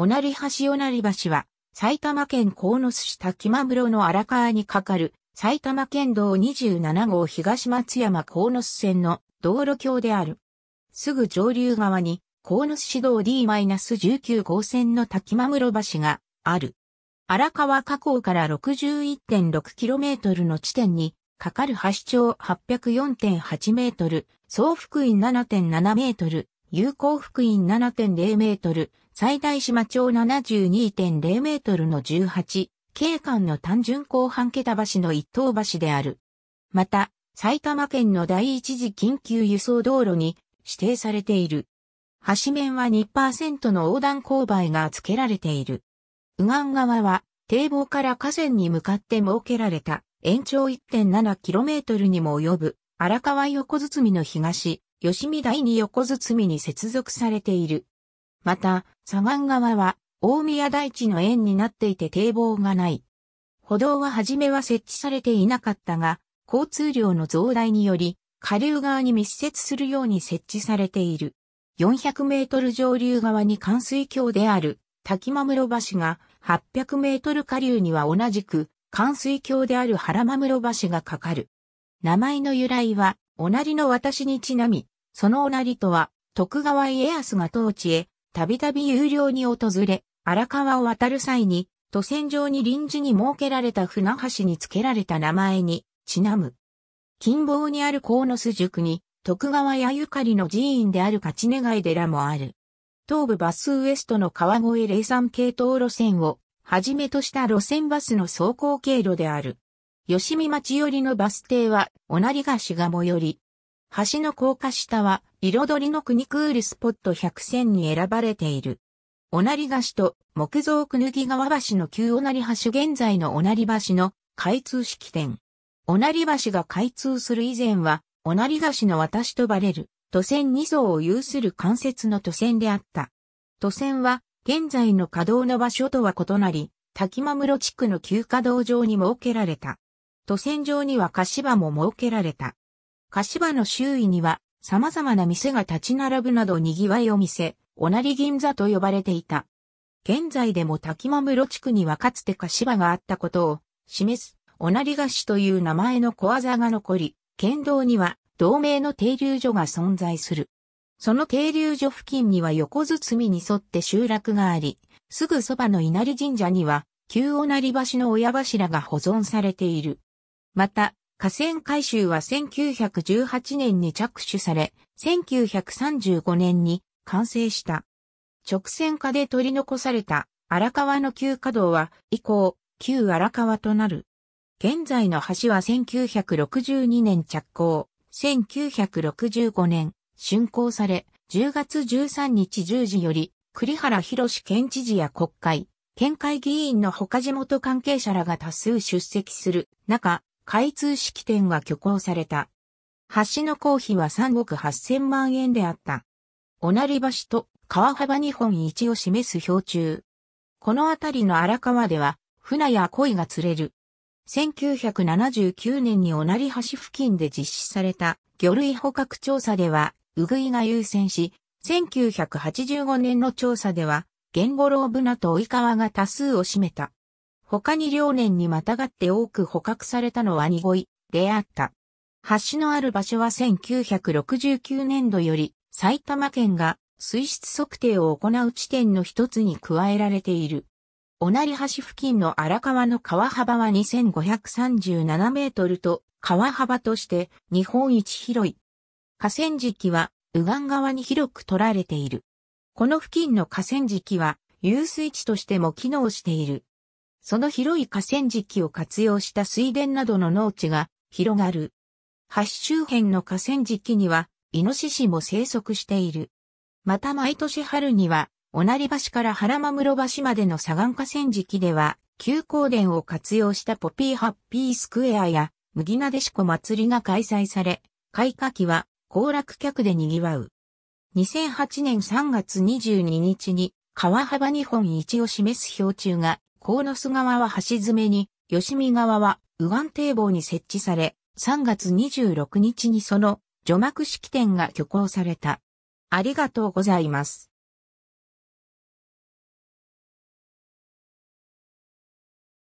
おなり橋おなり橋は、埼玉県鴻巣市滝間室の荒川に架かる、埼玉県道27号東松山鴻巣線の道路橋である。すぐ上流側に、鴻巣市道 D-19 号線の滝間室橋がある。荒川河口から 61.6km の地点に、かかる橋長 804.8m、総幅員 7.7m、有効福音7.0メートル、最大島町72.0メートルの18、景観の単純後半桁橋の一等橋である。また、埼玉県の第一次緊急輸送道路に指定されている。橋面は2%の横断勾配が付けられている。右岸側は堤防から河川に向かって設けられた延長 1.7km にも及ぶ荒川横包みの東、吉見台に横包みに接続されている。また、左岸側は、大宮台地の円になっていて堤防がない。歩道は初めは設置されていなかったが、交通量の増大により、下流側に密接するように設置されている。400メートル上流側に冠水橋である滝間室橋が、800メートル下流には同じく、冠水橋である原間室橋がかかる。名前の由来は、おなりの私にちなみ、そのおなりとは、徳川家康が当地へ、たびたび有料に訪れ、荒川を渡る際に、都線上に臨時に設けられた船橋に付けられた名前に、ちなむ。近傍にある野巣塾に、徳川やゆかりの寺院である勝ち願い寺もある。東部バスウエストの川越零三系統路線を、はじめとした路線バスの走行経路である。吉見町寄りのバス停は、おなりがしが最寄り。橋の高架下は、彩りの国クールスポット100選に選ばれている。おなり菓子と木造くぬぎ川橋の旧おなり橋現在のおなり橋の開通式典。おなり橋が開通する以前は、おなり菓子の私とばれる、都線2層を有する関節の都線であった。都線は、現在の稼働の場所とは異なり、滝間室地区の旧稼働上に設けられた。渡船上には菓子場も設けられた。菓子場の周囲には様々な店が立ち並ぶなど賑わいを見せ、おなり銀座と呼ばれていた。現在でも滝間室地区にはかつて菓子場があったことを示す、おなり菓子という名前の小技が残り、県道には同名の停留所が存在する。その停留所付近には横包みに沿って集落があり、すぐそばの稲荷神社には、旧おなり橋の親柱が保存されている。また、河川改修は1918年に着手され、1935年に完成した。直線化で取り残された荒川の旧稼働は以降、旧荒川となる。現在の橋は1962年着工、1965年、竣工され、10月13日10時より、栗原博県知事や国会、県会議員の他地元関係者らが多数出席する中、開通式典は挙行された。橋の公費は3億8000万円であった。おなり橋と川幅日本一を示す標柱。この辺りの荒川では、船や鯉が釣れる。1979年におなり橋付近で実施された魚類捕獲調査では、うぐいが優先し、1985年の調査では、ゲンゴロウブナとオイカワが多数を占めた。他に両年にまたがって多く捕獲されたのはニゴイであった。橋のある場所は1969年度より埼玉県が水質測定を行う地点の一つに加えられている。同なり橋付近の荒川の川幅は2537メートルと川幅として日本一広い。河川敷は右岸側に広く取られている。この付近の河川敷は遊水地としても機能している。その広い河川敷を活用した水田などの農地が広がる。橋周辺の河川敷には、イノシシも生息している。また毎年春には、おなり橋から原間室橋までの左岸河川敷では、旧光殿を活用したポピーハッピースクエアや、麦なでしこ祭りが開催され、開花期は、行楽客で賑わう。2008年3月22日に、川幅日本一を示す標柱が野巣側は橋詰めに、吉見側は右岸堤防に設置され、3月26日にその除幕式典が挙行された。ありがとうございます。